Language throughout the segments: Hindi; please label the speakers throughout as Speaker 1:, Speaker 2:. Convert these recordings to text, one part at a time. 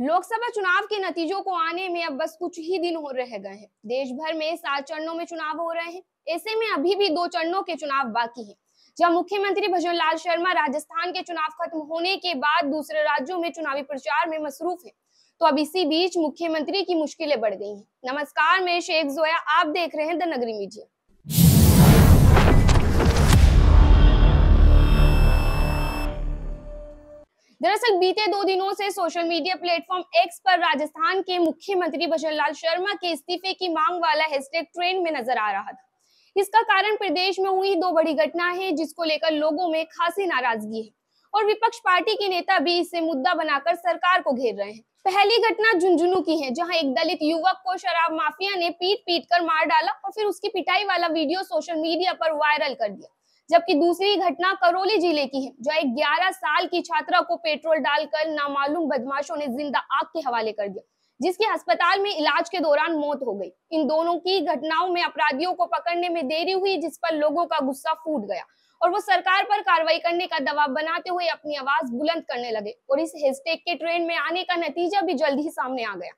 Speaker 1: लोकसभा चुनाव के नतीजों को आने में अब बस कुछ ही दिन हो रह गए हैं देश भर में सात चरणों में चुनाव हो रहे हैं ऐसे में अभी भी दो चरणों के चुनाव बाकी हैं जब मुख्यमंत्री भजन लाल शर्मा राजस्थान के चुनाव खत्म होने के बाद दूसरे राज्यों में चुनावी प्रचार में मसरूफ है तो अब इसी बीच मुख्यमंत्री की मुश्किलें बढ़ गई हैं नमस्कार मैं शेख जोया आप देख रहे हैं द नगरी मीडिया दरअसल बीते दो दिनों से सोशल मीडिया प्लेटफॉर्म एक्स पर राजस्थान के मुख्यमंत्री बशर शर्मा के इस्तीफे की मांग वाला हैशटैग ट्रेंड में नजर आ रहा था इसका कारण प्रदेश में हुई दो बड़ी घटना है जिसको लेकर लोगों में खासी नाराजगी है और विपक्ष पार्टी के नेता भी इसे मुद्दा बनाकर सरकार को घेर रहे हैं पहली घटना झुंझुनू की है जहां एक दलित युवक को शराब माफिया ने पीट पीट कर मार डाला और फिर उसकी पिटाई वाला वीडियो सोशल मीडिया पर वायरल कर दिया जबकि दूसरी घटना करौली जिले की है जो एक ग्यारह साल की छात्रा को पेट्रोल डालकर नामालूम बदमाशों ने जिंदा आग के हवाले कर दिया जिसकी अस्पताल में इलाज के दौरान मौत हो गई इन दोनों की घटनाओं में अपराधियों को पकड़ने में देरी हुई जिस पर लोगों का गुस्सा फूट गया और वो सरकार पर कार्रवाई करने का दबाव बनाते हुए अपनी आवाज बुलंद करने लगे और इस हैशटैग के ट्रेंड में आने का नतीजा भी जल्द ही सामने आ गया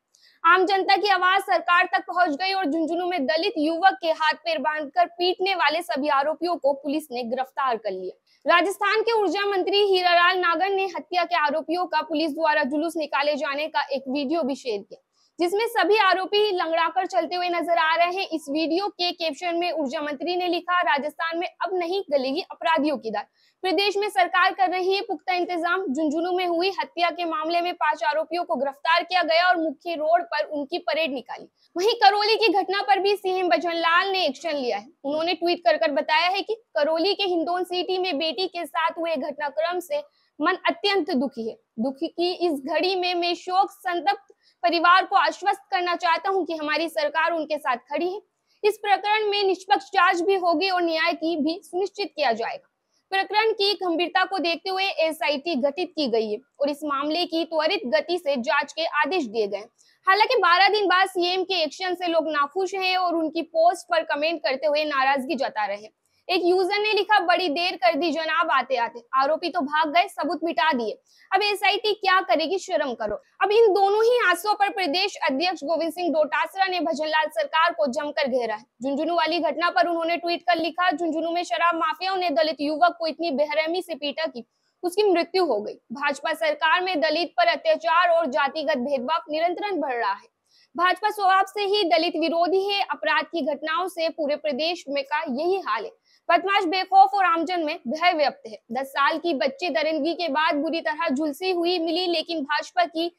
Speaker 1: आम जनता की आवाज सरकार तक पहुंच गई और झुंझुनू में दलित युवक के हाथ पैर बांधकर पीटने वाले सभी आरोपियों को पुलिस ने गिरफ्तार कर लिया राजस्थान के ऊर्जा मंत्री हीरालाल नागर ने हत्या के आरोपियों का पुलिस द्वारा जुलूस निकाले जाने का एक वीडियो भी शेयर किया जिसमें सभी आरोपी लंगड़ाकर चलते हुए नजर आ रहे हैं इस वीडियो के कैप्शन में ऊर्जा मंत्री ने लिखा राजस्थान में अब नहीं गलेगी अपराधियों की दर प्रदेश में सरकार कर रही है पुख्ता इंतजाम झुंझुनू में हुई हत्या के मामले में पांच आरोपियों को गिरफ्तार किया गया और मुख्य रोड पर उनकी परेड निकाली वहीं करौली की घटना पर भी सीएम बजन लाल ने एक्शन लिया है उन्होंने ट्वीट कर कर बताया है कि करौली के हिंदोन सिटी में बेटी के साथ हुए घटनाक्रम से मन अत्यंत दुखी है दुखी की इस घड़ी में मैं शोक संतप्त परिवार को आश्वस्त करना चाहता हूं कि हमारी सरकार उनके साथ खड़ी है इस प्रकरण में निष्पक्ष जांच भी होगी और न्याय की भी सुनिश्चित किया जाएगा प्रकरण की गंभीरता को देखते हुए एसआईटी गठित की गई है और इस मामले की त्वरित गति से जांच के आदेश दिए गए हालांकि 12 दिन बाद सीएम के एक्शन से लोग नाखुश हैं और उनकी पोस्ट पर कमेंट करते हुए नाराजगी जता रहे हैं एक यूजर ने लिखा बड़ी देर कर दी जनाब आते आते आरोपी तो भाग गए सबूत मिटा दिए अब एसआईटी क्या करेगी शर्म करो अब इन दोनों ही हादसों पर प्रदेश अध्यक्ष गोविंद सिंह डोटासरा ने भजनलाल सरकार को जमकर घेरा है झुंझुनू वाली घटना पर उन्होंने ट्वीट कर लिखा झुंझुनू में शराब माफियाओं ने दलित युवक को इतनी बेहरहमी से पीटा की उसकी मृत्यु हो गई भाजपा सरकार में दलित पर अत्याचार और जातिगत भेदभाव निरंतर बढ़ रहा है भाजपा स्वभाव से ही दलित विरोधी है अपराध की घटनाओं से पूरे प्रदेश में का यही हाल है बदमाश बेखौफ और आमजन में भय व्यक्त है दस साल की बच्ची दरिंदगी के बाद बुरी तरह झुलसी हुई मिली लेकिन भाजपा की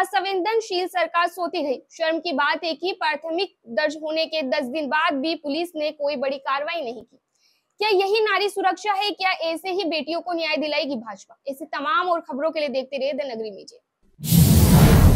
Speaker 1: असंवेदनशील सरकार सोती गई शर्म की बात है कि प्राथमिक दर्ज होने के दस दिन बाद भी पुलिस ने कोई बड़ी कार्रवाई नहीं की क्या यही नारी सुरक्षा है क्या ऐसे ही बेटियों को न्याय दिलाएगी भाजपा ऐसी तमाम और खबरों के लिए देखते रहिए द नगरी मीडिया